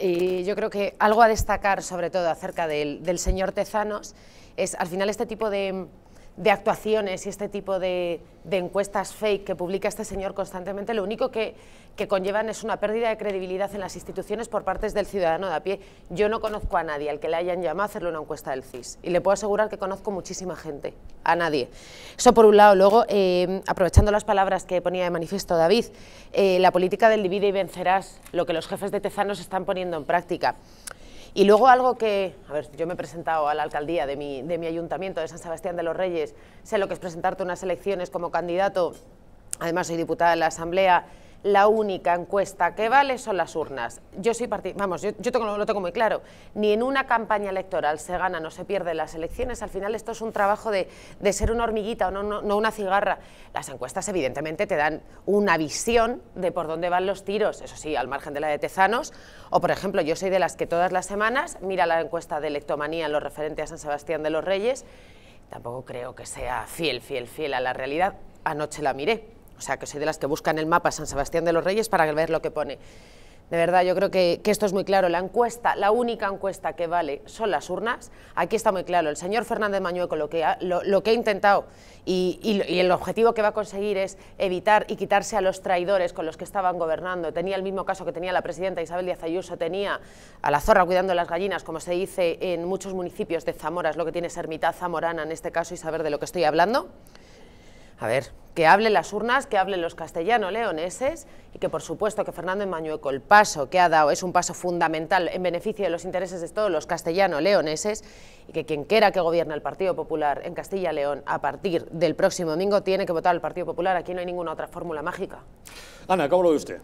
Y eh, yo creo que algo a destacar, sobre todo acerca del, del señor Tezanos, es al final este tipo de de actuaciones y este tipo de, encuestas fake que publica este señor constantemente, lo único que, que, conllevan es una pérdida de credibilidad en las instituciones por parte del ciudadano de a pie. Yo no conozco a nadie al que le hayan llamado a hacerle una encuesta del CIS y le puedo asegurar que conozco muchísima gente, a nadie. Eso por un lado. Luego, eh, aprovechando las palabras que ponía de manifiesto David, eh, la política del divide y vencerás, lo que los jefes de Tezanos están poniendo en práctica. Y luego algo que, a ver, yo me he presentado a la alcaldía de mi, de mi ayuntamiento de San Sebastián de los Reyes, sé lo que es presentarte unas elecciones como candidato, además soy diputada de la Asamblea, la única encuesta que vale son las urnas. Yo soy vamos, yo, lo tengo muy claro, ni en una campaña electoral se gana, no se pierde las elecciones, al final esto es un trabajo de, ser una hormiguita o no, no, una cigarra. Las encuestas evidentemente te dan una visión de por dónde van los tiros, eso sí, al margen de la de Tezanos, o por ejemplo, yo soy de las que todas las semanas mira la encuesta de electomanía en lo referente a San Sebastián de los Reyes, tampoco creo que sea fiel, fiel, fiel a la realidad, anoche la miré o sea, que soy de las que buscan el mapa San Sebastián de los Reyes para ver lo que pone. De verdad, yo creo que, esto es muy claro. La encuesta, la única encuesta que vale son las urnas. Aquí está muy claro. El señor Fernández Mañueco lo que ha, lo, que ha intentado y, el objetivo que va a conseguir es evitar y quitarse a los traidores con los que estaban gobernando. Tenía el mismo caso que tenía la presidenta Isabel Díaz Ayuso, tenía a la zorra cuidando las gallinas, como se dice en muchos municipios de Zamora, es lo que tiene ser mitad zamorana, en este caso, y saber de lo que estoy hablando a ver, que hablen las urnas, que hablen los castellano-leoneses y que por supuesto que Fernando Mañueco el paso que ha dado es un paso fundamental en beneficio de los intereses de todos los castellano-leoneses y que quien quiera que gobierne el Partido Popular en Castilla-León a partir del próximo domingo tiene que votar al Partido Popular, aquí no hay ninguna otra fórmula mágica. Ana, ¿cómo lo ve usted?